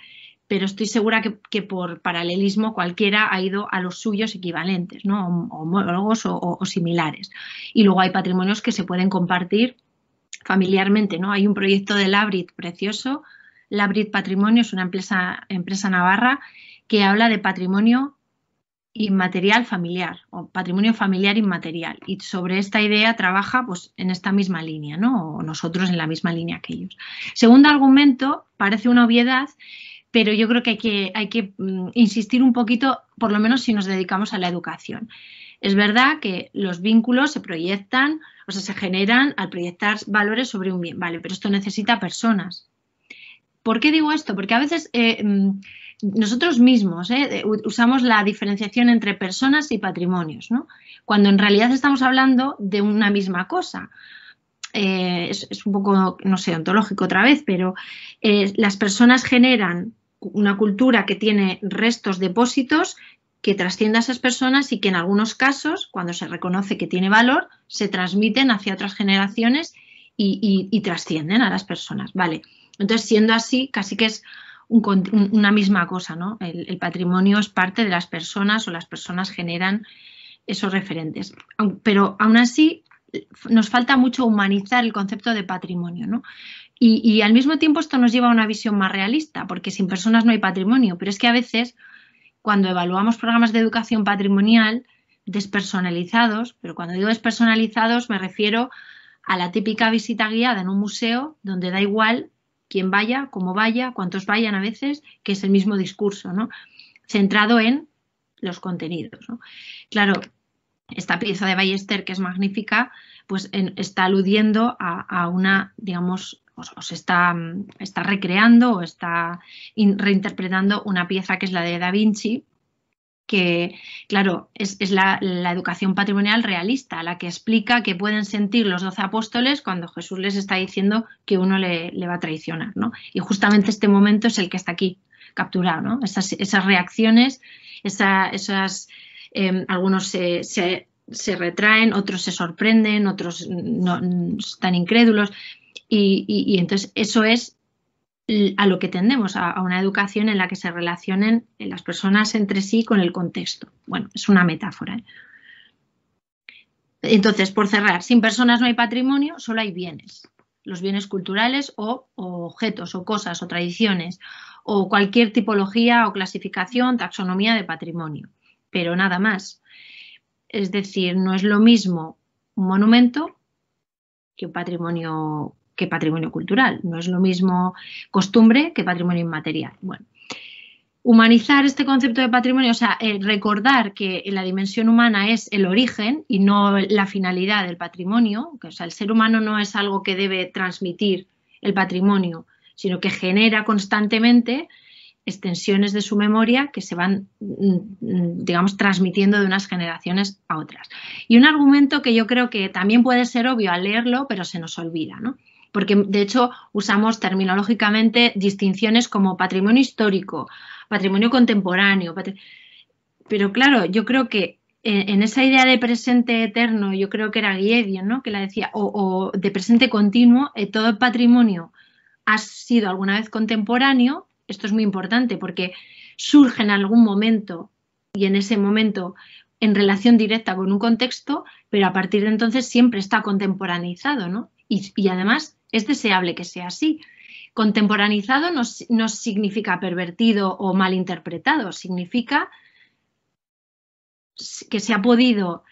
pero estoy segura que, por paralelismo cualquiera ha ido a los suyos equivalentes, ¿no? homólogos o, similares. Y luego hay patrimonios que se pueden compartir familiarmente. ¿no? Hay un proyecto de Labrit precioso, Labrit Patrimonio es una empresa, empresa navarra que habla de patrimonio inmaterial familiar o patrimonio familiar inmaterial y sobre esta idea trabaja pues en esta misma línea, ¿no? O nosotros en la misma línea que ellos. Segundo argumento, parece una obviedad, pero yo creo que hay que, mm, insistir un poquito, por lo menos si nos dedicamos a la educación. Es verdad que los vínculos se proyectan, o sea, se generan al proyectar valores sobre un bien, vale, pero esto necesita personas. ¿Por qué digo esto? Porque a veces eh, mm, nosotros mismos eh, usamos la diferenciación entre personas y patrimonios, ¿no? Cuando en realidad estamos hablando de una misma cosa. Eh, es, un poco, no sé, ontológico otra vez, pero eh, las personas generan una cultura que tiene restos, depósitos que trasciende a esas personas y que en algunos casos, cuando se reconoce que tiene valor, se transmiten hacia otras generaciones y, trascienden a las personas, ¿vale? Entonces, siendo así, casi que es una misma cosa, ¿no? El, el, patrimonio es parte de las personas o las personas generan esos referentes. Pero aún así, nos falta mucho humanizar el concepto de patrimonio, ¿no? Y, al mismo tiempo esto nos lleva a una visión más realista, porque sin personas no hay patrimonio, pero es que a veces cuando evaluamos programas de educación patrimonial despersonalizados, pero cuando digo despersonalizados me refiero a la típica visita guiada en un museo donde da igual quién vaya, cómo vaya, cuántos vayan a veces, que es el mismo discurso, ¿no? Centrado en los contenidos. Claro, esta pieza de Ballester, que es magnífica, pues está aludiendo a, una, digamos, o se está, mm, está, recreando o está reinterpretando una pieza que es la de Da Vinci, que, claro, es, la, educación patrimonial realista, la que explica que pueden sentir los doce apóstoles cuando Jesús les está diciendo que uno le, va a traicionar, Y justamente este momento es el que está aquí capturado, ¿no? Esas, reacciones, esas Em, algunos se, retraen, otros se sorprenden, otros están incrédulos. Y, entonces eso es a lo que tendemos, a, una educación en la que se relacionen las personas entre sí con el contexto. Bueno, es una metáfora. ¿eh? Entonces, por cerrar, sin personas no hay patrimonio, solo hay bienes. Los bienes culturales o, objetos o cosas o tradiciones o cualquier tipología o clasificación, taxonomía de patrimonio pero nada más. Es decir, no es lo mismo un monumento que un patrimonio que patrimonio cultural, no es lo mismo costumbre que patrimonio inmaterial. Bueno, humanizar este concepto de patrimonio, o sea, eh, recordar que la dimensión humana es el origen y no la finalidad del patrimonio, que o sea, el ser humano no es algo que debe transmitir el patrimonio, sino que genera constantemente extensiones de su memoria que se van, mm, mm, digamos, transmitiendo de unas generaciones a otras. Y un argumento que yo creo que también puede ser obvio al leerlo, pero se nos olvida, ¿no? Porque de hecho usamos terminológicamente distinciones como patrimonio histórico, patrimonio contemporáneo. Pero claro, yo creo que en esa idea de presente eterno, yo creo que era Guillermo ¿no? Que la decía, o de presente continuo, eh, todo el patrimonio ha sido alguna vez contemporáneo esto es muy importante porque surge en algún momento y en ese momento en relación directa con un contexto, pero a partir de entonces siempre está contemporaneizado, ¿no? Y, además es deseable que sea así. Contemporaneizado no, significa pervertido o malinterpretado, significa que se ha podido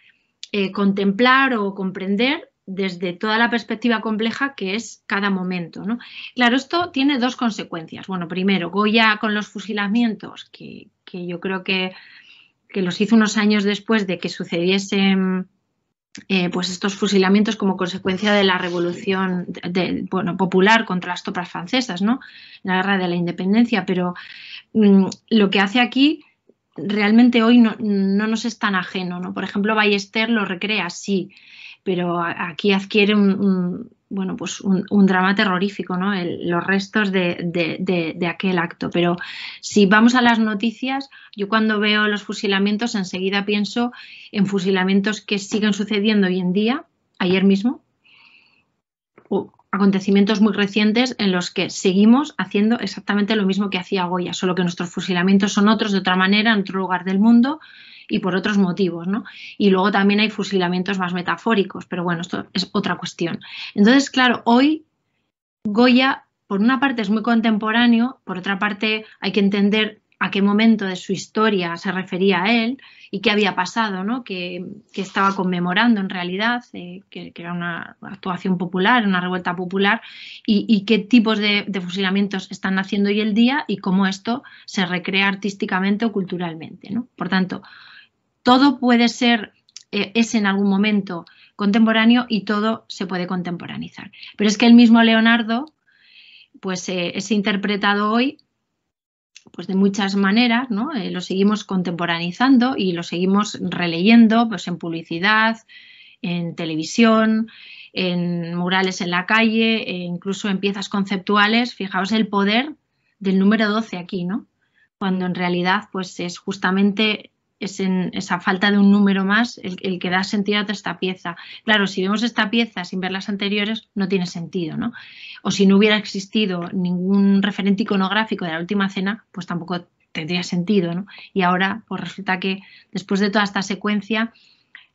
eh, contemplar o comprender desde toda la perspectiva compleja que es cada momento. Claro, esto tiene dos consecuencias. Bueno, primero, Goya con los fusilamientos, que, yo creo que, los hizo unos años después de que sucediesen eh, pues estos fusilamientos como consecuencia de la revolución bueno, popular contra las tropas francesas, ¿no? la guerra de la independencia. Pero mm, lo que hace aquí realmente hoy no, nos es tan ajeno. Por ejemplo, Ballester lo recrea así pero aquí adquiere un, bueno, pues un, drama terrorífico, ¿no? los restos de, aquel acto. Pero si vamos a las noticias, yo cuando veo los fusilamientos enseguida pienso en fusilamientos que siguen sucediendo hoy en día, ayer mismo, o acontecimientos muy recientes en los que seguimos haciendo exactamente lo mismo que hacía Goya, solo que nuestros fusilamientos son otros de otra manera, en otro lugar del mundo, y por otros motivos, ¿no? Y luego también hay fusilamientos más metafóricos, pero bueno, esto es otra cuestión. Entonces, claro, hoy Goya, por una parte, es muy contemporáneo, por otra parte, hay que entender a qué momento de su historia se refería a él y qué había pasado, ¿no? que, estaba conmemorando en realidad, eh, que, era una actuación popular, una revuelta popular, y, qué tipos de, de, fusilamientos están haciendo hoy el día y cómo esto se recrea artísticamente o culturalmente. ¿no? Por tanto, todo puede ser, eh, es en algún momento contemporáneo y todo se puede contemporanizar. Pero es que el mismo Leonardo, pues eh, es interpretado hoy pues de muchas maneras, ¿no? Eh, lo seguimos contemporaneizando y lo seguimos releyendo pues en publicidad, en televisión, en murales en la calle, e incluso en piezas conceptuales. Fijaos el poder del número 12 aquí, ¿no? Cuando en realidad pues es justamente es esa falta de un número más el, que da sentido a esta pieza. Claro, si vemos esta pieza sin ver las anteriores, no tiene sentido, ¿no? O si no hubiera existido ningún referente iconográfico de la última cena, pues tampoco tendría sentido, ¿no? Y ahora, pues resulta que después de toda esta secuencia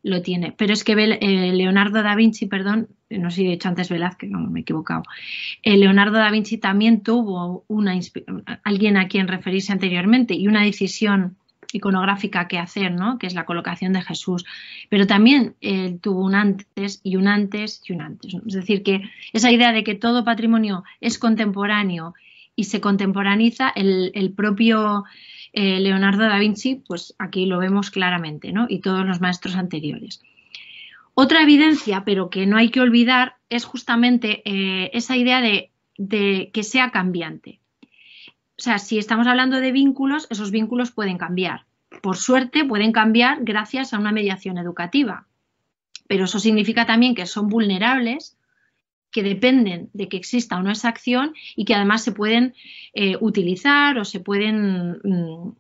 lo tiene. Pero es que eh, Leonardo da Vinci, perdón, no sé si he dicho antes Velázquez, no me he equivocado. Eh, Leonardo da Vinci también tuvo una alguien a quien referirse anteriormente y una decisión iconográfica que hacer, ¿no? que es la colocación de Jesús. Pero también eh, tuvo un antes y un antes y un antes. Es decir, que esa idea de que todo patrimonio es contemporáneo y se contemporaniza el, propio eh, Leonardo da Vinci, pues aquí lo vemos claramente, ¿no? y todos los maestros anteriores. Otra evidencia, pero que no hay que olvidar, es justamente eh, esa idea de que sea cambiante o sea, si estamos hablando de vínculos, esos vínculos pueden cambiar. Por suerte, pueden cambiar gracias a una mediación educativa. Pero eso significa también que son vulnerables, que dependen de que exista o no esa acción y que además se pueden eh, utilizar o se pueden mm,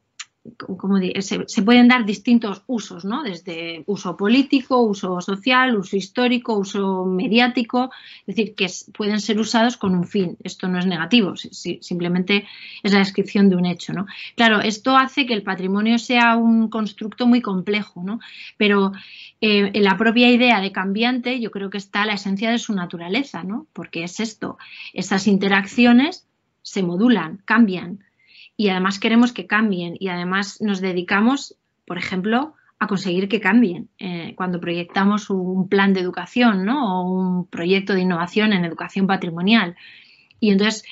se, pueden dar distintos usos, Desde uso político, uso social, uso histórico, uso mediático, es decir, que pueden ser usados con un fin. Esto no es negativo, simplemente es la descripción de un hecho, Claro, esto hace que el patrimonio sea un constructo muy complejo, Pero eh, en la propia idea de cambiante yo creo que está la esencia de su naturaleza, Porque es esto, esas interacciones se modulan, cambian, y además queremos que cambien y además nos dedicamos, por ejemplo, a conseguir que cambien eh, cuando proyectamos un plan de educación o un proyecto de innovación en educación patrimonial. Y entonces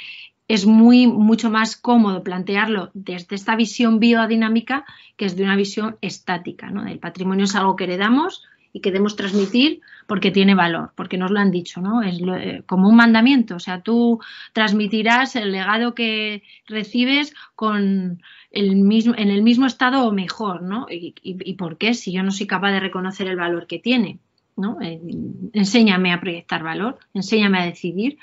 es muy, mucho más cómodo plantearlo desde esta visión biodinámica que es de una visión estática. ¿no? El patrimonio es algo que heredamos y que debemos transmitir porque tiene valor, porque nos lo han dicho, ¿no? Es eh, como un mandamiento, o sea, tú transmitirás el legado que recibes con el mismo, en el mismo estado o mejor, ¿no? Y, por qué si yo no soy capaz de reconocer el valor que tiene, ¿no? Eh, enséñame a proyectar valor, enséñame a decidir.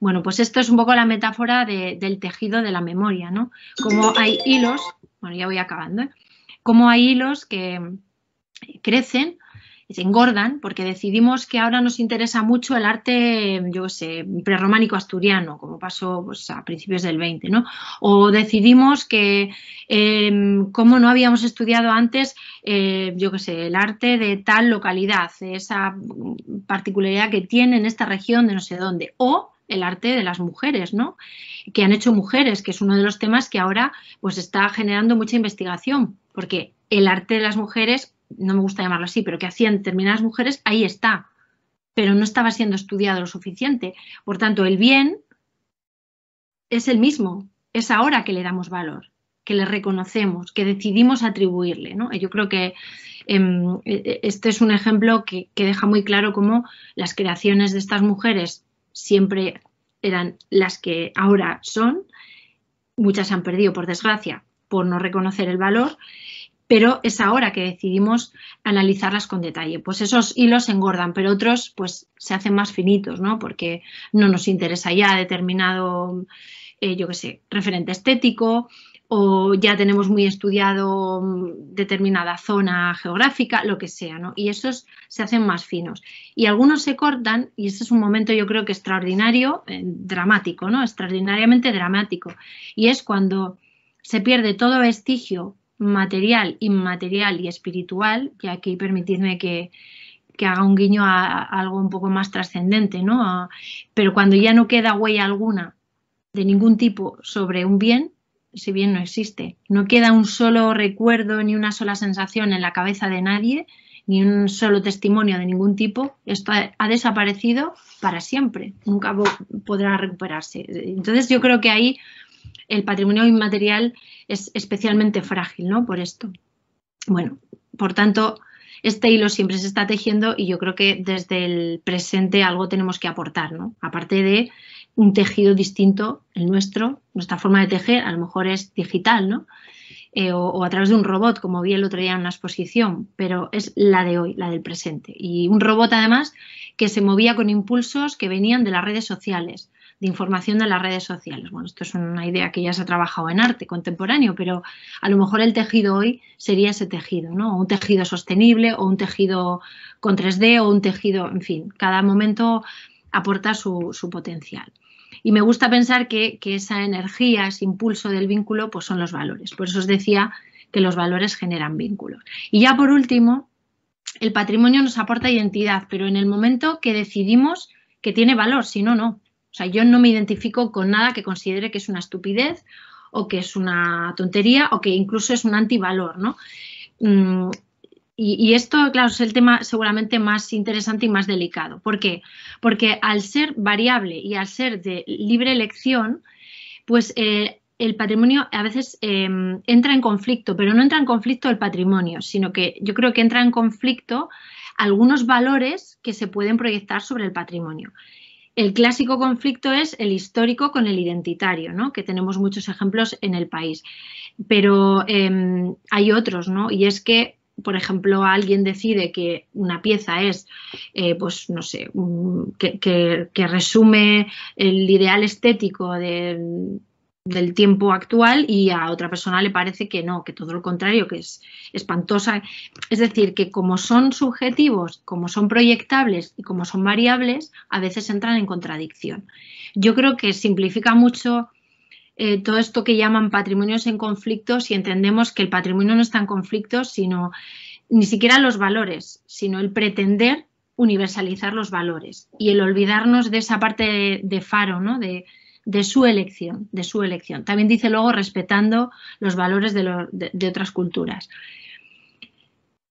Bueno, pues esto es un poco la metáfora del tejido de la memoria, ¿no? Como hay hilos, bueno, ya voy acabando, ¿eh? Como hay hilos que crecen engordan porque decidimos que ahora nos interesa mucho el arte, yo sé, prerrománico asturiano, como pasó pues, a principios del 20, ¿no? O decidimos que, em, como no habíamos estudiado antes, eh, yo qué sé, el arte de tal localidad, esa particularidad que tiene en esta región de no sé dónde, o el arte de las mujeres, ¿no? Que han hecho mujeres, que es uno de los temas que ahora pues está generando mucha investigación, porque el arte de las mujeres no me gusta llamarlo así, pero que hacían determinadas mujeres, ahí está, pero no estaba siendo estudiado lo suficiente. Por tanto, el bien es el mismo, es ahora que le damos valor, que le reconocemos, que decidimos atribuirle. ¿no? Yo creo que em, e, e, este es un ejemplo que, que deja muy claro cómo las creaciones de estas mujeres siempre eran las que ahora son, muchas se han perdido por desgracia por no reconocer el valor pero es ahora que decidimos analizarlas con detalle. Pues esos hilos engordan, pero otros pues se hacen más finitos, ¿no? Porque no nos interesa ya determinado, eh, yo qué sé, referente estético o ya tenemos muy estudiado mm, determinada zona geográfica, lo que sea, ¿no? Y esos se hacen más finos. Y algunos se cortan, y ese es un momento yo creo que extraordinario, eh, dramático, ¿no? Extraordinariamente dramático. Y es cuando se pierde todo vestigio material, inmaterial y espiritual, y aquí permitidme que, haga un guiño a, algo un poco más trascendente, ¿no? pero cuando ya no queda huella alguna de ningún tipo sobre un bien, si bien no existe, no queda un solo recuerdo ni una sola sensación en la cabeza de nadie, ni un solo testimonio de ningún tipo, esto ha desaparecido para siempre, nunca podrá recuperarse. Entonces yo creo que ahí el patrimonio inmaterial es especialmente frágil, ¿no? Por esto. Bueno, por tanto, este hilo siempre se está tejiendo y yo creo que desde el presente algo tenemos que aportar, ¿no? Aparte de un tejido distinto, el nuestro, nuestra forma de tejer, a lo mejor es digital, ¿no? Eh, o, a través de un robot, como vi el otro día en una exposición, pero es la de hoy, la del presente. Y un robot además que se movía con impulsos que venían de las redes sociales, de información de las redes sociales. Bueno, esto es una idea que ya se ha trabajado en arte contemporáneo, pero a lo mejor el tejido hoy sería ese tejido, ¿no? Un tejido sostenible o un tejido con 3D o un tejido, en fin, cada momento aporta su, potencial. Y me gusta pensar que, que, esa energía, ese impulso del vínculo, pues son los valores. Por eso os decía que los valores generan vínculos. Y ya por último, el patrimonio nos aporta identidad, pero en el momento que decidimos que tiene valor, si no, no. O sea, yo no me identifico con nada que considere que es una estupidez o que es una tontería o que incluso es un antivalor, ¿no? Mm, y, esto, claro, es el tema seguramente más interesante y más delicado. ¿Por qué? Porque al ser variable y al ser de libre elección, pues eh, el patrimonio a veces em, entra en conflicto, pero no entra en conflicto el patrimonio, sino que yo creo que entra en conflicto algunos valores que se pueden proyectar sobre el patrimonio. El clásico conflicto es el histórico con el identitario, ¿no? que tenemos muchos ejemplos en el país. Pero em, hay otros, ¿no? y es que por ejemplo, alguien decide que una pieza es, eh, pues no sé, que, resume el ideal estético de del tiempo actual y a otra persona le parece que no, que todo lo contrario, que es espantosa. Es decir, que como son subjetivos, como son proyectables y como son variables, a veces entran en contradicción. Yo creo que simplifica mucho eh, todo esto que llaman patrimonios en conflicto, si entendemos que el patrimonio no está en conflicto, sino ni siquiera los valores, sino el pretender universalizar los valores y el olvidarnos de esa parte de, de faro, ¿no? De, de su elección, de su elección. También dice luego respetando los valores de, otras culturas.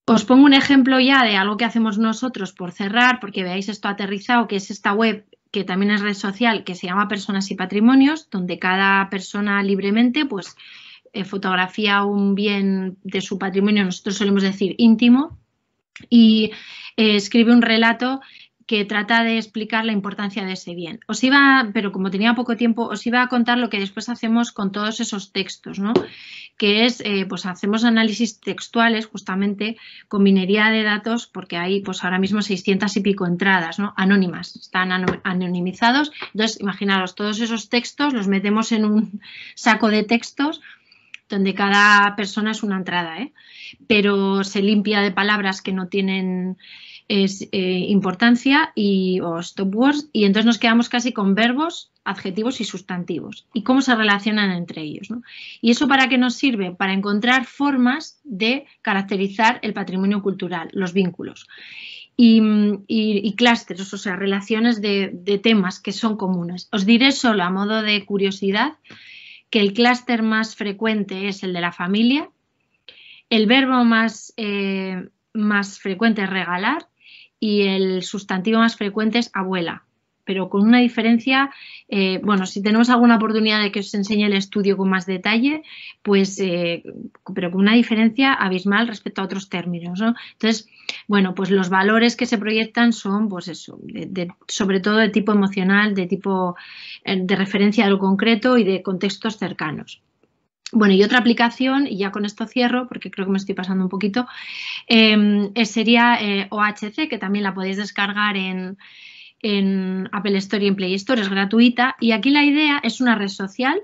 Os pongo un ejemplo ya de algo que hacemos nosotros por cerrar, porque veáis esto aterrizado, que es esta web que también es red social, que se llama Personas y Patrimonios, donde cada persona libremente pues eh, fotografía un bien de su patrimonio, nosotros solemos decir íntimo, y eh, escribe un relato que trata de explicar la importancia de ese bien. Os iba, pero como tenía poco tiempo, os iba a contar lo que después hacemos con todos esos textos, ¿no? Que es, eh, pues hacemos análisis textuales justamente con minería de datos, porque hay pues ahora mismo 600 y pico entradas, ¿no? Anónimas, están anonimizados. Entonces, imaginaros, todos esos textos los metemos en un saco de textos donde cada persona es una entrada, ¿eh? Pero se limpia de palabras que no tienen es eh, importancia y, o stop words y entonces nos quedamos casi con verbos, adjetivos y sustantivos y cómo se relacionan entre ellos. ¿Y eso para qué nos sirve? Para encontrar formas de caracterizar el patrimonio cultural, los vínculos. Y, clústeres, o sea, relaciones de, temas que son comunes. Os diré solo a modo de curiosidad que el clúster más frecuente es el de la familia, el verbo más, eh, más frecuente es regalar, y el sustantivo más frecuente es abuela, pero con una diferencia, eh, bueno, si tenemos alguna oportunidad de que os enseñe el estudio con más detalle, pues, eh, pero con una diferencia abismal respecto a otros términos, Entonces, bueno, pues los valores que se proyectan son, pues eso, sobre todo de tipo emocional, de tipo, eh, de referencia a lo concreto y de contextos cercanos. Bueno, y otra aplicación, y ya con esto cierro, porque creo que me estoy pasando un poquito, em, sería eh, OHC, que también la podéis descargar en, en Apple Store y en Play Store, es gratuita. Y aquí la idea es una red social,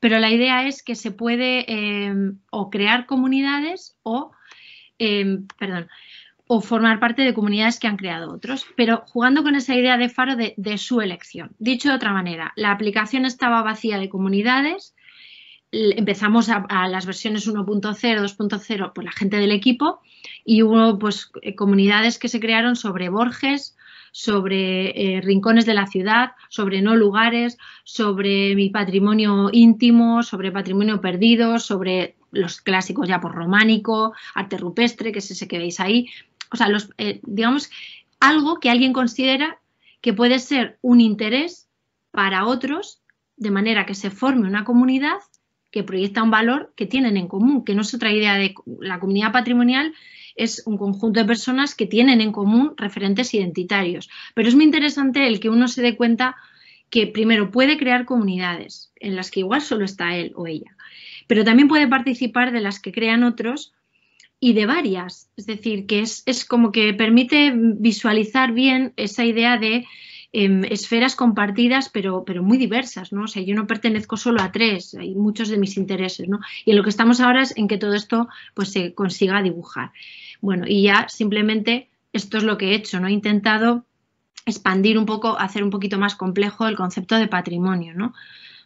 pero la idea es que se puede em, o crear comunidades o, em, perdón, o formar parte de comunidades que han creado otros, pero jugando con esa idea de faro de, su elección. Dicho de otra manera, la aplicación estaba vacía de comunidades empezamos a, las versiones 1.0, 2.0, por la gente del equipo y hubo pues eh, comunidades que se crearon sobre Borges, sobre eh, rincones de la ciudad, sobre no lugares, sobre mi patrimonio íntimo, sobre patrimonio perdido, sobre los clásicos ya por románico, arte rupestre, que es ese que veis ahí. O sea, los, eh, digamos, algo que alguien considera que puede ser un interés para otros, de manera que se forme una comunidad que proyecta un valor que tienen en común, que no es otra idea de la comunidad patrimonial es un conjunto de personas que tienen en común referentes identitarios. Pero es muy interesante el que uno se dé cuenta que primero puede crear comunidades en las que igual solo está él o ella, pero también puede participar de las que crean otros y de varias. Es decir, que es, es como que permite visualizar bien esa idea de Em, esferas compartidas, pero, pero muy diversas, ¿no? O sea, yo no pertenezco solo a tres, hay muchos de mis intereses, ¿no? Y lo que estamos ahora es en que todo esto pues se consiga dibujar. Bueno, y ya simplemente esto es lo que he hecho, ¿no? He intentado expandir un poco, hacer un poquito más complejo el concepto de patrimonio, ¿no?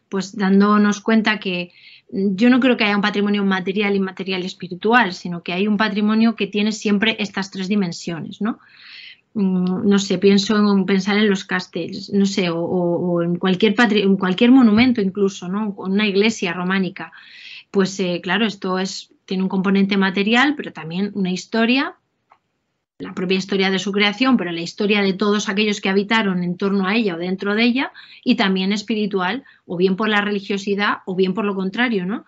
Pues dándonos cuenta que mm, yo no creo que haya un patrimonio material, inmaterial y espiritual, sino que hay un patrimonio que tiene siempre estas tres dimensiones, ¿no? Mm, no sé, pienso en pensar en los castells, no sé, o, en, cualquier cualquier monumento incluso, ¿no? Una iglesia románica. Pues eh, claro, esto es, tiene un componente material, pero también una historia, la propia historia de su creación, pero la historia de todos aquellos que habitaron en torno a ella o dentro de ella, y también espiritual, o bien por la religiosidad, o bien por lo contrario, ¿no?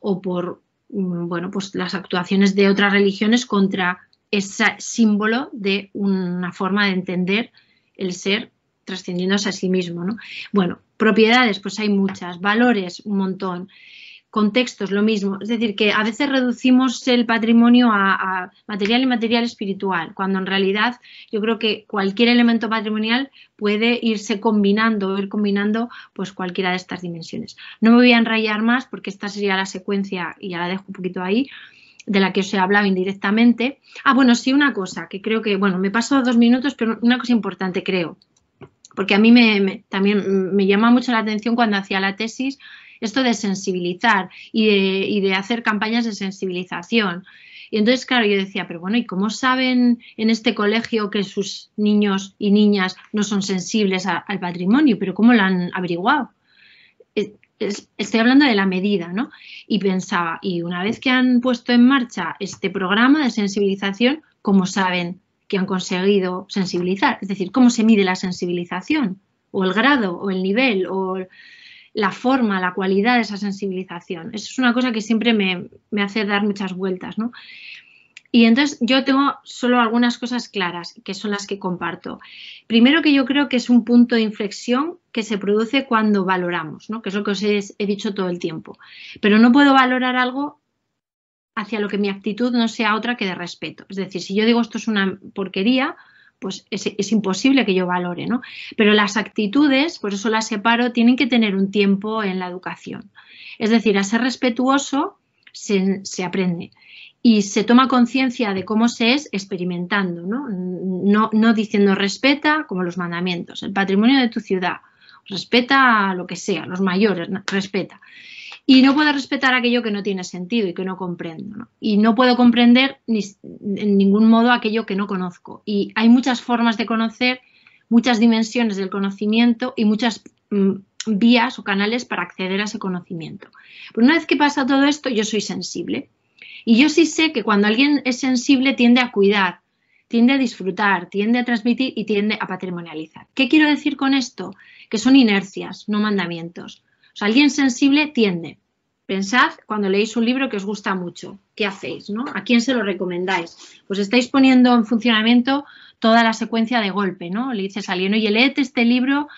O por, mm, bueno, pues las actuaciones de otras religiones contra es símbolo de una forma de entender el ser trascendiéndose a sí mismo. ¿no? Bueno, propiedades, pues hay muchas, valores, un montón, contextos, lo mismo. Es decir, que a veces reducimos el patrimonio a, material y material espiritual, cuando en realidad yo creo que cualquier elemento patrimonial puede irse combinando, ir combinando pues cualquiera de estas dimensiones. No me voy a enrayar más porque esta sería la secuencia y ya la dejo un poquito ahí de la que os he hablado indirectamente. Ah, bueno, sí, una cosa que creo que, bueno, me paso dos minutos, pero una cosa importante creo, porque a mí me, también me llama mucho la atención cuando hacía la tesis esto de sensibilizar y de, hacer campañas de sensibilización. Y entonces, claro, yo decía, pero bueno, ¿y cómo saben en este colegio que sus niños y niñas no son sensibles al patrimonio? ¿Pero cómo lo han averiguado? Eh, estoy hablando de la medida, ¿no? Y pensaba, y una vez que han puesto en marcha este programa de sensibilización, ¿cómo saben que han conseguido sensibilizar? Es decir, ¿cómo se mide la sensibilización? O el grado, o el nivel, o la forma, la cualidad de esa sensibilización. Eso es una cosa que siempre me, me hace dar muchas vueltas, ¿no? Y entonces yo tengo solo algunas cosas claras, que son las que comparto. Primero que yo creo que es un punto de inflexión que se produce cuando valoramos, ¿no? que es lo que os he, dicho todo el tiempo. Pero no puedo valorar algo hacia lo que mi actitud no sea otra que de respeto. Es decir, si yo digo esto es una porquería, pues es, imposible que yo valore, ¿no? Pero las actitudes, por eso las separo, tienen que tener un tiempo en la educación. Es decir, a ser respetuoso se, se aprende y se toma conciencia de cómo se es experimentando, ¿no? ¿no? diciendo respeta como los mandamientos, el patrimonio de tu ciudad, respeta lo que sea, los mayores, respeta. Y no puedo respetar aquello que no tiene sentido y que no comprendo. Y no puedo comprender ni, en ningún modo aquello que no conozco. Y hay muchas formas de conocer, muchas dimensiones del conocimiento y muchas mm, vías o canales para acceder a ese conocimiento. Pues una vez que pasa todo esto, yo soy sensible y yo sí sé que cuando alguien es sensible tiende a cuidar, tiende a disfrutar, tiende a transmitir y tiende a patrimonializar. ¿Qué quiero decir con esto? Que son inercias, no mandamientos. O sea, alguien sensible tiende. Pensad cuando leéis un libro que os gusta mucho, ¿qué hacéis? ¿A quién se lo recomendáis? Pues estáis poniendo en funcionamiento toda la secuencia de golpe, ¿no? Le dices a alguien, oye, léete este libro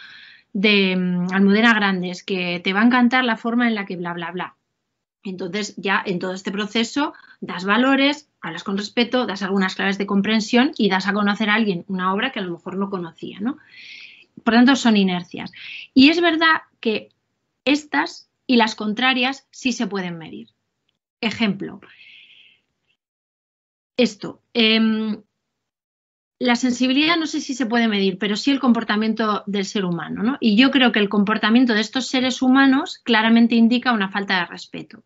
de mm, Almudena Grandes, que te va a encantar la forma en la que bla, bla, bla. Entonces, ya en todo este proceso das valores, hablas con respeto, das algunas claves de comprensión y das a conocer a alguien una obra que a lo mejor no conocía, ¿no? Por tanto, son inercias. Y es verdad que estas y las contrarias sí se pueden medir. Ejemplo, esto. Em, la sensibilidad no sé si se puede medir, pero sí el comportamiento del ser humano. Y yo creo que el comportamiento de estos seres humanos claramente indica una falta de respeto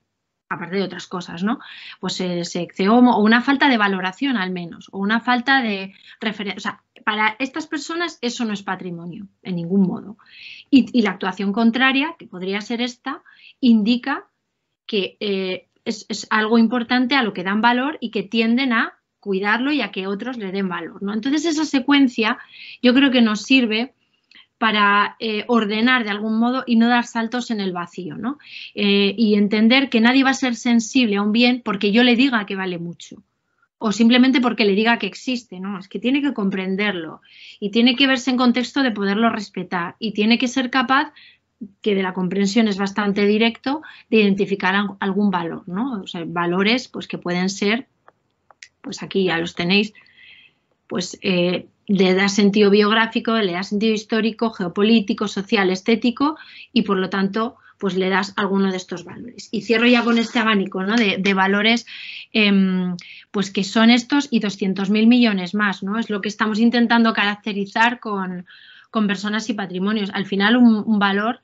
aparte de otras cosas, ¿no? Pues ese eh, o una falta de valoración al menos, o una falta de referencia. O sea, para estas personas eso no es patrimonio, en ningún modo. Y, la actuación contraria, que podría ser esta, indica que eh, es, algo importante a lo que dan valor y que tienden a cuidarlo y a que otros le den valor, ¿no? Entonces esa secuencia yo creo que nos sirve para eh, ordenar de algún modo y no dar saltos en el vacío, ¿no? Eh, y entender que nadie va a ser sensible a un bien porque yo le diga que vale mucho o simplemente porque le diga que existe, ¿no? Es que tiene que comprenderlo y tiene que verse en contexto de poderlo respetar y tiene que ser capaz que de la comprensión es bastante directo de identificar algún valor, ¿no? O sea, valores pues que pueden ser pues aquí ya los tenéis pues eh, le da sentido biográfico, le da sentido histórico, geopolítico, social, estético y por lo tanto pues le das alguno de estos valores. Y cierro ya con este abanico de, valores em, pues que son estos y 200.000 millones más. ¿no? Es lo que estamos intentando caracterizar con, personas y patrimonios. Al final un, valor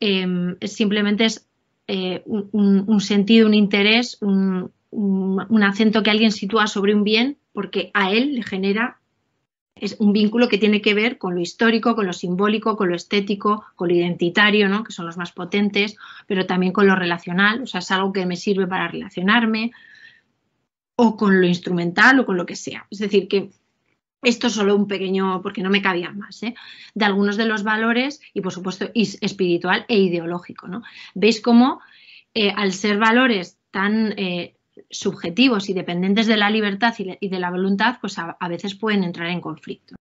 em, simplemente es eh, un, sentido, un interés, un, un acento que alguien sitúa sobre un bien porque a él le genera es un vínculo que tiene que ver con lo histórico, con lo simbólico, con lo estético, con lo identitario, ¿no? que son los más potentes, pero también con lo relacional, o sea, es algo que me sirve para relacionarme, o con lo instrumental o con lo que sea. Es decir, que esto es solo un pequeño, porque no me cabía más, ¿eh? de algunos de los valores y, por supuesto, espiritual e ideológico. ¿no? Veis cómo, eh, al ser valores tan eh, subjetivos y dependientes de la libertad y, de la voluntad, pues a, a veces pueden entrar en conflicto.